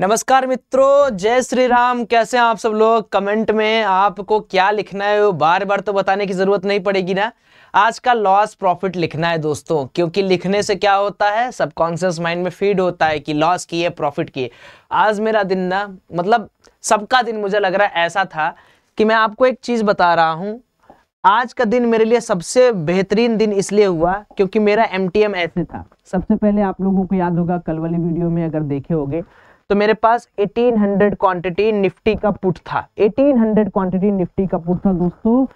नमस्कार मित्रों जय श्री राम कैसे हैं आप सब लोग कमेंट में आपको क्या लिखना है वो बार बार तो बताने की ज़रूरत नहीं पड़ेगी ना आज का लॉस प्रॉफिट लिखना है दोस्तों क्योंकि लिखने से क्या होता है सबकॉन्शियस माइंड में फीड होता है कि लॉस किए प्रॉफिट किए आज मेरा दिन ना मतलब सबका दिन मुझे लग रहा है ऐसा था कि मैं आपको एक चीज़ बता रहा हूँ आज का दिन मेरे लिए सबसे बेहतरीन दिन इसलिए हुआ क्योंकि मेरा एम ऐसे था सबसे पहले आप लोगों को याद होगा कल वाली वीडियो में अगर देखे होगे तो मेरे पास 1800 क्वांटिटी निफ्टी का पुट था 1800 क्वांटिटी निफ्टी का पुट था दोस्तों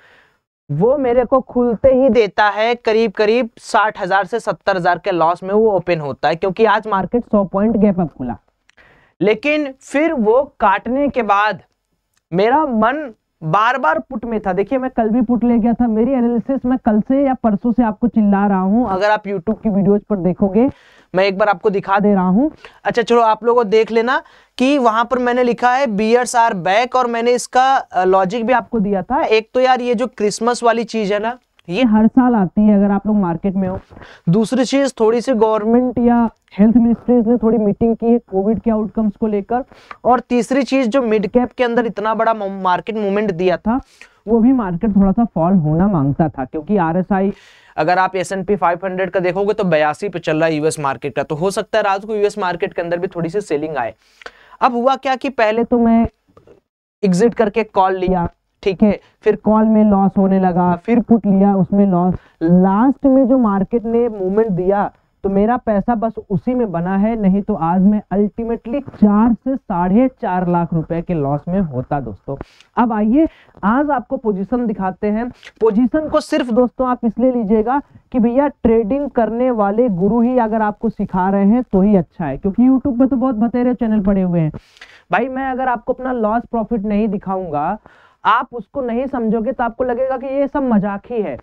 वो मेरे को खुलते ही देता है करीब करीब साठ हजार से सत्तर हजार के लॉस में वो ओपन होता है क्योंकि आज मार्केट सौ पॉइंट गैप अप खुला लेकिन फिर वो काटने के बाद मेरा मन बार बार पुट में था देखिए मैं कल भी पुट ले गया था मेरी एनालिसिस मैं कल से या परसों से आपको चिल्ला रहा हूं अगर आप यूट्यूब की वीडियोस पर देखोगे मैं एक बार आपको दिखा दे रहा हूं अच्छा चलो आप लोगों को देख लेना कि वहां पर मैंने लिखा है बियर्स आर बैक और मैंने इसका लॉजिक भी आपको दिया था एक तो यार ये जो क्रिसमस वाली चीज है ना ये हर साल आती है अगर आप लोग मार्केट में हो दूसरी चीज थोड़ी सी गवर्नमेंट या हेल्थ मिनिस्ट्रीज ने थोड़ी मीटिंग की है कोविड के आउटकम्स को लेकर और तीसरी चीज जो मिड कैप के अंदर इतना बड़ा मार्केट मूवमेंट दिया था वो भी मार्केट थोड़ा सा फॉल होना मांगता था क्योंकि आर अगर आप S and P five hundred का देखोगे तो बयासी पे चल रहा है यूएस मार्केट का तो हो सकता है रात को यूएस मार्केट के अंदर भी थोड़ी सी सेलिंग आए अब हुआ क्या कि पहले तो मैं एग्जिट करके कॉल लिया ठीक है फिर कॉल में लॉस होने लगा फिर पुट लिया उसमें लॉस लास्ट में जो मार्केट ने मूवमेंट दिया तो मेरा पैसा बस उसी में बना है नहीं तो आज मैं अल्टीमेटली चार से साढ़े चार लाख रुपए के लॉस में होता दोस्तों अब आइए आज आपको पोजीशन दिखाते हैं पोजीशन को सिर्फ दोस्तों आप इसलिए लीजिएगा कि भैया ट्रेडिंग करने वाले गुरु ही अगर आपको सिखा रहे हैं तो ही अच्छा है क्योंकि यूट्यूब पर तो बहुत बतेरे चैनल पड़े हुए हैं भाई मैं अगर आपको अपना लॉस प्रॉफिट नहीं दिखाऊंगा आप उसको नहीं समझोगे तो आपको लगेगा कि ये सब मजाक ही है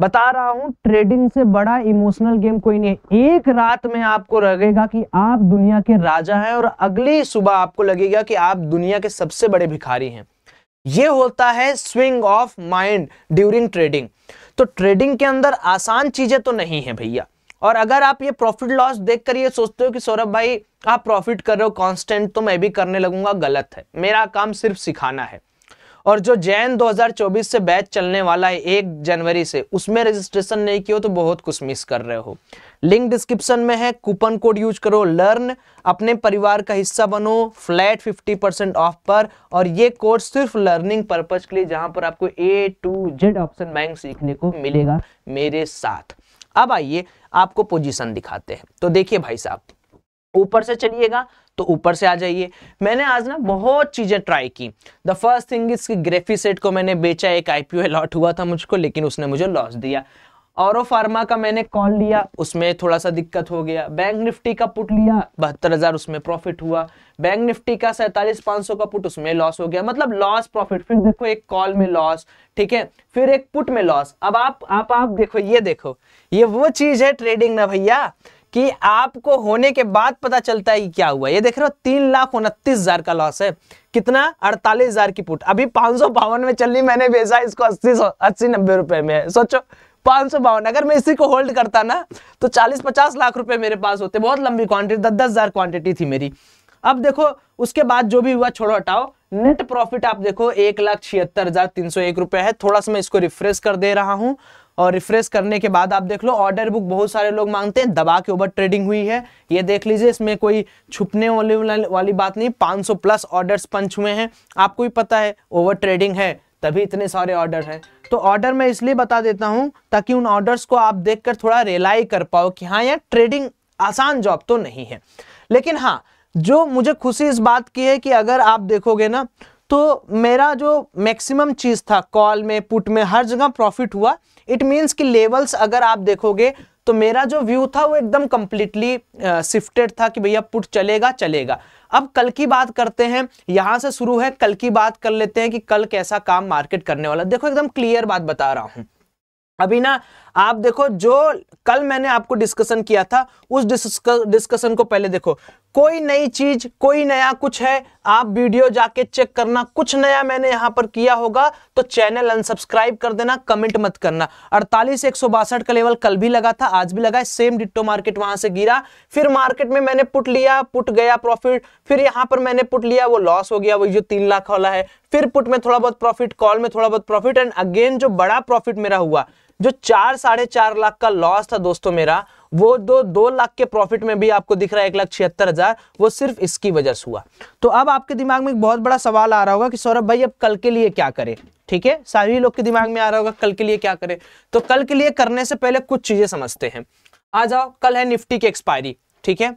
बता रहा हूं ट्रेडिंग से बड़ा इमोशनल गेम कोई नहीं है एक रात में आपको लगेगा कि आप दुनिया के राजा हैं और अगली सुबह आपको लगेगा कि आप दुनिया के सबसे बड़े भिखारी हैं ये होता है swing of mind during trading तो ट्रेडिंग के अंदर आसान चीजें तो नहीं है भैया और अगर आप ये प्रॉफिट लॉस देख कर ये सोचते हो कि सौरभ भाई आप प्रॉफिट कर रहे हो कांस्टेंट तो मैं भी करने लगूंगा गलत है मेरा काम सिर्फ सिखाना है और जो जैन 2024 से बैच चलने वाला है एक जनवरी से उसमें रजिस्ट्रेशन नहीं किया तो बहुत कुछ मिस कर रहे हो लिंक डिस्क्रिप्शन में है कूपन कोड यूज करो लर्न अपने परिवार का हिस्सा बनो फ्लैट 50 परसेंट ऑफ पर और ये कोर्स सिर्फ लर्निंग पर्पज के लिए जहां पर आपको A to Z option bank सीखने को मिलेगा मेरे साथ अब आइए आपको पोजिशन दिखाते हैं तो देखिए भाई साहब ऊपर से चलिएगा तो ऊपर से आ जाइए मैंने आज ना बहुत चीज़ें ट्राई की द फर्स्ट थिंग इज कि ग्रेफी सेट को मैंने बेचा एक आईपीओ अलॉट हुआ था मुझको लेकिन उसने मुझे लॉस दिया और फार्मा का मैंने कॉल लिया उसमें थोड़ा सा दिक्कत हो गया बैंक निफ्टी का पुट लिया बहत्तर हज़ार उसमें प्रॉफिट हुआ बैंक निफ्टी का सैतालीस पांच सौ का पुट उसमें लॉस हो गया मतलब लॉस प्रॉफिट फिर देखो एक कॉल में लॉस ठीक है फिर एक पुट में लॉस अब आप आप आप देखो ये देखो ये वो चीज़ है ट्रेडिंग ना भैया कि आपको होने के बाद पता चलता है कि क्या हुआ ये देख रहे हो तीन लाख उनतीस हजार का लॉस है कितना अड़तालीस हजार की पुट अभी पांच सौ बावन में चल रही मैंने भेजा इसको अस्सी अस्सी नब्बे रुपए में सोचो पांच सौ बावन अगर मैं इसी को होल्ड करता ना तो चालीस पचास लाख रुपए मेरे पास होते बहुत लंबी क्वांटिटी दस दस हजार क्वांटिटी थी मेरी अब देखो उसके बाद जो भी हुआ छोड़ो हटाओ नेट प्रॉफिट आप देखो एक लाख छिहत्तर हजार तीन सौ एक रुपए है थोड़ा सा मैं इसको रिफ्रेश कर दे रहा हूं और रिफ्रेश करने के बाद आप देख लो ऑर्डर बुक बहुत सारे लोग मांगते हैं दबा के ओवर ट्रेडिंग हुई है ये देख लीजिए इसमें कोई छुपने वाली वाली बात नहीं 500 प्लस ऑर्डर्स पंच हुए हैं आपको भी पता है ओवर ट्रेडिंग है तभी इतने सारे ऑर्डर हैं तो ऑर्डर मैं इसलिए बता देता हूँ ताकि उन ऑर्डर्स को आप देखकर थोड़ा रिलाई कर पाओ कि हाँ यार ट्रेडिंग आसान जॉब तो नहीं है लेकिन हाँ जो मुझे खुशी इस बात की है कि अगर आप देखोगे ना तो मेरा जो मैक्सिमम चीज़ था कॉल में पुट में हर जगह प्रॉफिट हुआ इट मीन्स कि लेवल्स अगर आप देखोगे तो मेरा जो व्यू था वो एकदम कंप्लीटली शिफ्टेड था कि भैया पुट चलेगा चलेगा अब कल की बात करते हैं यहां से शुरू है कल की बात कर लेते हैं कि कल कैसा काम मार्केट करने वाला देखो एकदम क्लियर बात बता रहा हूं अभी ना आप देखो जो कल मैंने आपको डिस्कशन किया था उस डिस्कशन को पहले देखो कोई नई चीज कोई नया कुछ है आप वीडियो जाके चेक करना कुछ नया मैंने यहां पर किया होगा तो चैनल अनसब्सक्राइब कर देना कमेंट मत करना अड़तालीस एक सौ बासठ का लेवल कल भी लगा था आज भी लगा है सेम डिट्टो मार्केट वहां से गिरा फिर मार्केट में मैंने पुट लिया पुट गया प्रॉफिट फिर यहां पर मैंने पुट लिया वो लॉस हो गया वही जो तीन लाख वाला है फिर पुट में थोड़ा बहुत प्रॉफिट कॉल में थोड़ा बहुत प्रॉफिट एंड अगेन जो बड़ा प्रॉफिट मेरा हुआ जो चार साढ़े चार लाख का लॉस था दोस्तों मेरा वो दो दो लाख के प्रॉफिट में भी आपको दिख रहा है एक लाख छिहत्तर हजार वो सिर्फ इसकी वजह से हुआ तो अब आपके दिमाग में एक बहुत बड़ा सवाल आ रहा होगा कि सौरभ भाई अब कल के लिए क्या करें ठीक है सभी लोग के दिमाग में आ रहा होगा कल के लिए क्या करें तो कल के लिए करने से पहले कुछ चीजें समझते हैं आ जाओ कल है निफ्टी की एक्सपायरी ठीक है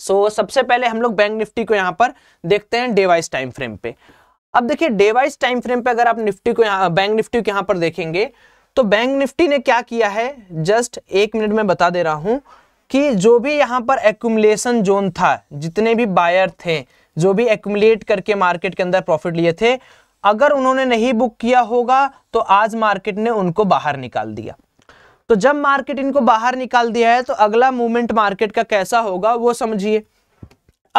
सो so, सबसे पहले हम लोग बैंक निफ्टी को यहां पर देखते हैं डेवाइस टाइम फ्रेम पे अब देखिए डेवाइस टाइम फ्रेम पे अगर आप निफ्टी को यहाँ बैंक निफ्टी को यहाँ पर देखेंगे तो बैंक निफ्टी ने क्या किया है जस्ट एक मिनट में बता दे रहा हूं कि जो भी यहाँ पर एकुमलेशन जोन था जितने भी बायर थे जो भी एकुमलेट करके मार्केट के अंदर प्रॉफिट लिए थे अगर उन्होंने नहीं बुक किया होगा तो आज मार्केट ने उनको बाहर निकाल दिया तो जब मार्केट इनको बाहर निकाल दिया है तो अगला मूवमेंट मार्केट का कैसा होगा वो समझिए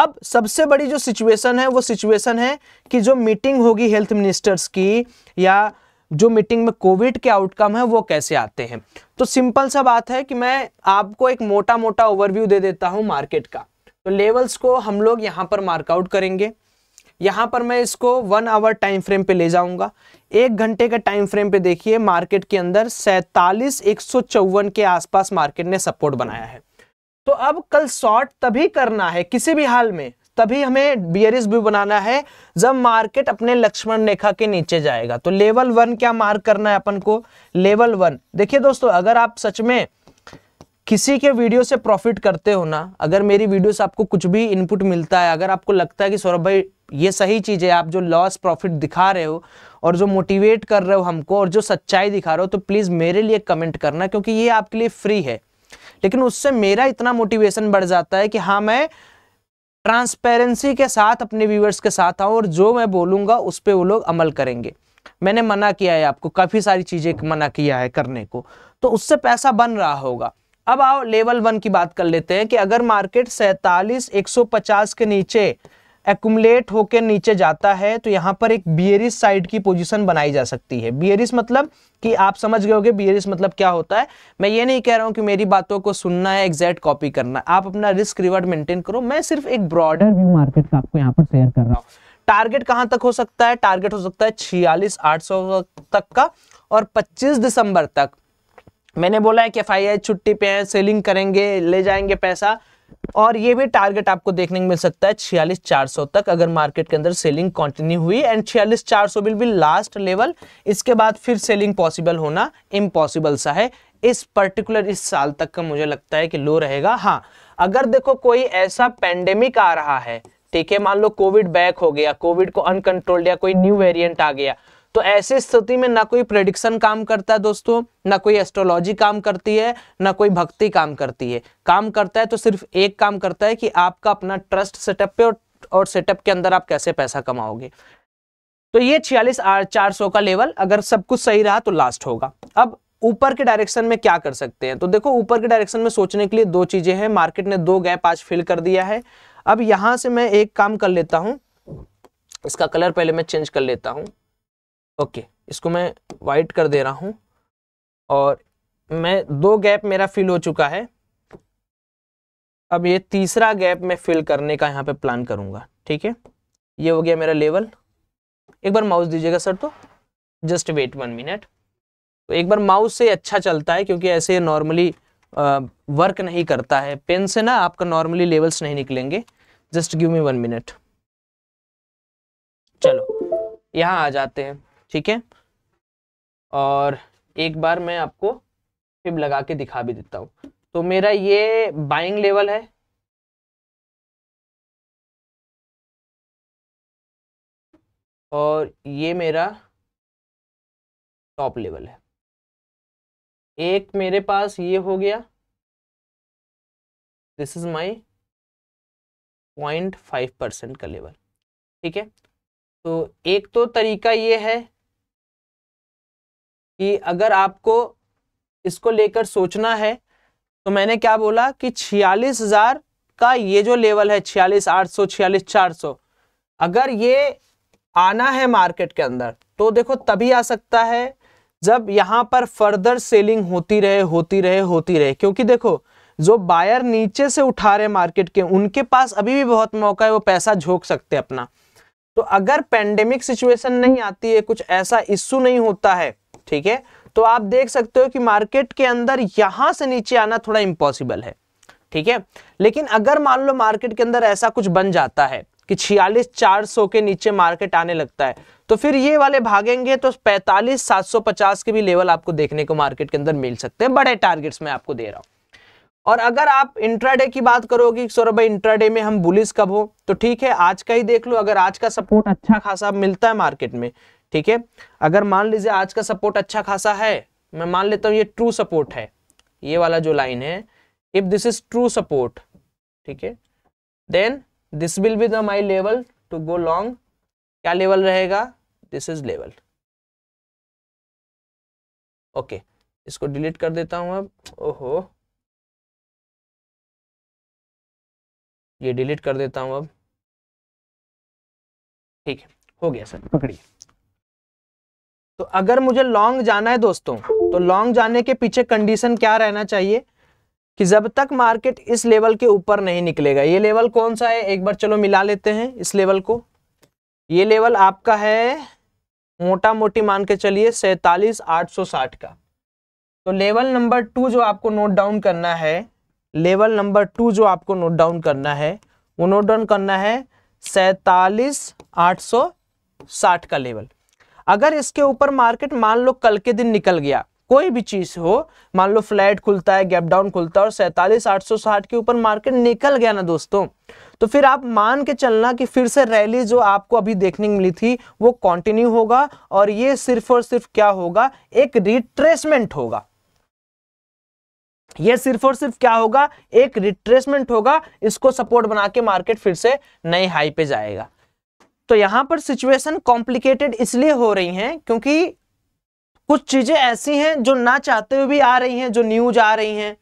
अब सबसे बड़ी जो सिचुएशन है वो सिचुएशन है कि जो मीटिंग होगी हेल्थ मिनिस्टर्स की या जो मीटिंग में कोविड के आउटकम है वो कैसे आते हैं तो सिंपल सा बात है कि मैं आपको एक मोटा मोटा ओवरव्यू दे देता हूं मार्केट का तो लेवल्स को हम लोग यहाँ पर मार्कआउट करेंगे यहां पर मैं इसको वन आवर टाइम फ्रेम पे ले जाऊंगा एक घंटे के टाइम फ्रेम पे देखिए मार्केट के अंदर सैतालीस एक के आसपास मार्केट ने सपोर्ट बनाया है तो अब कल शॉर्ट तभी करना है किसी भी हाल में तभी हमें बियरिस व्यू बनाना है जब मार्केट अपने लक्ष्मण रेखा के नीचे जाएगा तो लेवल वन क्या मार्क करना है अपन को लेवल वन देखिए दोस्तों अगर आप सच में किसी के वीडियो से प्रॉफिट करते हो ना अगर मेरी वीडियो से आपको कुछ भी इनपुट मिलता है अगर आपको लगता है कि सौरभ भाई ये सही चीज़ है आप जो लॉस प्रॉफिट दिखा रहे हो और जो मोटिवेट कर रहे हो हमको और जो सच्चाई दिखा रहे हो तो प्लीज़ मेरे लिए कमेंट करना क्योंकि ये आपके लिए फ्री है लेकिन उससे मेरा इतना मोटिवेशन बढ़ जाता है कि हाँ मैं ट्रांसपेरेंसी के साथ अपने व्यूवर्स के साथ आऊँ और जो मैं बोलूँगा उस पर वो लोग अमल करेंगे मैंने मना किया है आपको काफ़ी सारी चीज़ें मना किया है करने को तो उससे पैसा बन रहा होगा अब आओ लेवल वन की बात कर लेते हैं कि अगर मार्केट सैतालीस 150 के नीचे एकुमलेट होकर नीचे जाता है तो यहाँ पर एक बियरिस साइड की पोजीशन बनाई जा सकती है बियरिस मतलब कि आप समझ गए होगे बियरिस मतलब क्या होता है मैं ये नहीं कह रहा हूँ कि मेरी बातों को सुनना है एग्जैक्ट कॉपी करना आप अपना रिस्क रिवर्ड मेंटेन करो मैं सिर्फ एक ब्रॉडर व्यू मार्केट का आपको यहाँ पर शेयर कर रहा हूँ टारगेट कहाँ तक हो सकता है टारगेट हो सकता है छियालीस आठ सौ तक का और पच्चीस दिसंबर तक मैंने बोला है कि एफ छुट्टी पे है सेलिंग करेंगे ले जाएंगे पैसा और ये भी टारगेट आपको देखने को मिल सकता है छियालीस चार सौ तक अगर मार्केट के अंदर सेलिंग कंटिन्यू हुई एंड छियालीस चार सौ बिल भी लास्ट लेवल इसके बाद फिर सेलिंग पॉसिबल होना इम्पॉसिबल सा है इस पर्टिकुलर इस साल तक का मुझे लगता है कि लो रहेगा हाँ अगर देखो कोई ऐसा पेंडेमिक आ रहा है ठीक है मान लो कोविड बैक हो गया कोविड को अनकंट्रोल्ड या कोई न्यू वेरिएंट आ गया तो ऐसी स्थिति में ना कोई प्रेडिक्शन काम करता है दोस्तों ना कोई एस्ट्रोलॉजी काम करती है ना कोई भक्ति काम करती है काम करता है तो सिर्फ एक काम करता है कि आपका अपना ट्रस्ट सेटअप पे और, और सेटअप के अंदर आप कैसे पैसा कमाओगे तो ये छियालीस चार सौ का लेवल अगर सब कुछ सही रहा तो लास्ट होगा अब ऊपर के डायरेक्शन में क्या कर सकते हैं तो देखो ऊपर के डायरेक्शन में सोचने के लिए दो चीजें हैं मार्केट ने दो गैप आज फिल कर दिया है अब यहां से मैं एक काम कर लेता हूं इसका कलर पहले मैं चेंज कर लेता हूं ओके इसको मैं वाइट कर दे रहा हूँ और मैं दो गैप मेरा फिल हो चुका है अब ये तीसरा गैप मैं फिल करने का यहाँ पे प्लान करूँगा ठीक है ये हो गया मेरा लेवल एक बार माउस दीजिएगा सर तो जस्ट वेट वन मिनट तो एक बार माउस से अच्छा चलता है क्योंकि ऐसे नॉर्मली वर्क नहीं करता है पेन से ना आपका नॉर्मली लेवल्स नहीं निकलेंगे just give me one minute चलो यहाँ आ जाते हैं ठीक है और एक बार मैं आपको फिब लगा के दिखा भी देता हूँ तो मेरा ये बाइंग लेवल है और ये मेरा टॉप लेवल है एक मेरे पास ये हो गया this is my point five percent का लेवल ठीक है तो एक तो तरीका ये है कि अगर आपको इसको लेकर सोचना है तो मैंने क्या बोला कि छियालीस हजार का ये जो लेवल है छियालीस आठ सौ छियालीस चार सौ अगर ये आना है मार्केट के अंदर तो देखो तभी आ सकता है जब यहाँ पर फर्दर सेलिंग होती रहे होती रहे होती रहे क्योंकि देखो जो बायर नीचे से उठा रहे मार्केट के उनके पास अभी भी बहुत मौका है वो पैसा झोंक सकते अपना तो अगर पेंडेमिक सिचुएशन नहीं आती है कुछ ऐसा इश्यू नहीं होता है ठीक है तो आप देख सकते हो कि मार्केट के अंदर यहां से नीचे आना थोड़ा इम्पॉसिबल है ठीक है लेकिन अगर मान लो मार्केट के अंदर ऐसा कुछ बन जाता है कि छियालीस चार सौ के नीचे मार्केट आने लगता है तो फिर ये वाले भागेंगे तो पैंतालीस सात सौ पचास के भी लेवल आपको देखने को मार्केट के अंदर मिल सकते हैं बड़े टारगेट्स में आपको दे रहा हूँ और अगर आप इंट्राडे की बात करोगे सौरभ भाई इंट्राडे में हम बुलिस कब हो तो ठीक है आज का ही देख लो अगर आज का सपोर्ट अच्छा खासा मिलता है मार्केट में ठीक है अगर मान लीजिए आज का सपोर्ट अच्छा खासा है मैं मान लेता हूँ ये ट्रू सपोर्ट है ये वाला जो लाइन है if this is true support ठीक है then this will be the my level to go long क्या लेवल रहेगा दिस इज लेवल ओके इसको डिलीट कर देता हूं अब ओहो ये डिलीट कर देता हूं अब ठीक है हो गया सर पकड़िए तो अगर मुझे लॉन्ग जाना है दोस्तों तो लॉन्ग जाने के पीछे कंडीशन क्या रहना चाहिए कि जब तक मार्केट इस लेवल के ऊपर नहीं निकलेगा ये लेवल कौन सा है एक बार चलो मिला लेते हैं इस लेवल को ये लेवल आपका है मोटा मोटी मान के चलिए सैतालीस आठ सौ साठ का तो लेवल नंबर टू जो आपको नोट डाउन करना है लेवल नंबर टू जो आपको नोट डाउन करना है वो नोट डाउन करना है सैतालीस आठ सौ साठ का लेवल अगर इसके ऊपर मार्केट मान लो कल के दिन निकल गया कोई भी चीज हो मान लो फ्लैट खुलता है गैप डाउन खुलता है और सैतालीस आठ सौ साठ के ऊपर मार्केट निकल गया ना दोस्तों तो फिर आप मान के चलना कि फिर से रैली जो आपको अभी देखने मिली थी वो कंटिन्यू होगा और ये सिर्फ और सिर्फ क्या होगा एक रिट्रेसमेंट होगा ये सिर्फ और सिर्फ क्या होगा एक रिट्रेसमेंट होगा इसको सपोर्ट बना के मार्केट फिर से नई हाई पे जाएगा तो यहां पर सिचुएशन कॉम्प्लिकेटेड इसलिए हो रही हैं क्योंकि कुछ चीज़ें ऐसी हैं जो ना चाहते हुए भी आ रही हैं जो न्यूज आ रही हैं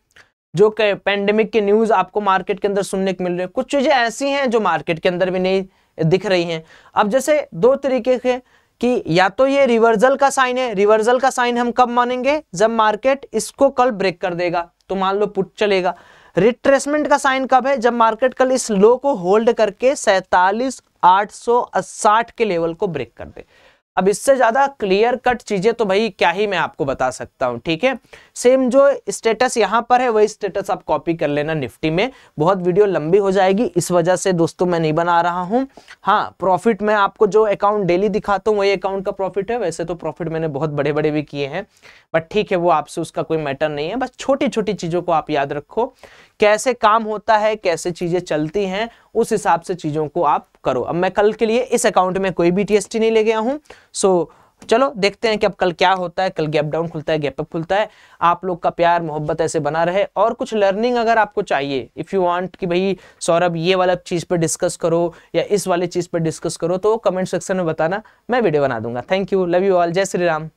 जो पेंडेमिक के न्यूज़ आपको मार्केट के अंदर सुनने को मिल रहे हैं कुछ चीज़ें ऐसी हैं जो मार्केट के अंदर भी नहीं दिख रही हैं अब जैसे दो तरीके के कि या तो ये रिवर्सल का साइन है रिवर्सल का साइन हम कब मानेंगे जब मार्केट इसको कल ब्रेक कर देगा तो मान लो पुट चलेगा रिट्रेसमेंट का साइन कब है जब मार्केट कल इस लो को होल्ड करके सैतालीस आठ के लेवल को ब्रेक कर दे अब इससे ज्यादा क्लियर कट चीजें तो भाई क्या ही मैं आपको बता सकता हूं ठीक है सेम जो स्टेटस यहां पर है वही स्टेटस आप कॉपी कर लेना निफ्टी में बहुत वीडियो लंबी हो जाएगी इस वजह से दोस्तों मैं नहीं बना रहा हूं हाँ प्रॉफिट मैं आपको जो अकाउंट डेली दिखाता हूँ वही अकाउंट का प्रॉफिट है वैसे तो प्रॉफिट मैंने बहुत बड़े बड़े भी किए हैं बट ठीक है वो आपसे उसका कोई मैटर नहीं है बस छोटी छोटी चीजों को आप याद रखो कैसे काम होता है कैसे चीज़ें चलती हैं उस हिसाब से चीज़ों को आप करो अब मैं कल के लिए इस अकाउंट में कोई भी टीएसटी नहीं ले गया हूँ सो चलो देखते हैं कि अब कल क्या होता है कल गैप डाउन खुलता है गैप अप खुलता है आप लोग का प्यार मोहब्बत ऐसे बना रहे और कुछ लर्निंग अगर आपको चाहिए इफ़ यू वांट कि भाई सौरभ ये वाला चीज़ पे डिस्कस करो या इस वाले चीज़ पे डिस्कस करो तो कमेंट सेक्शन में बताना मैं वीडियो बना दूंगा thank you love you all जय श्री राम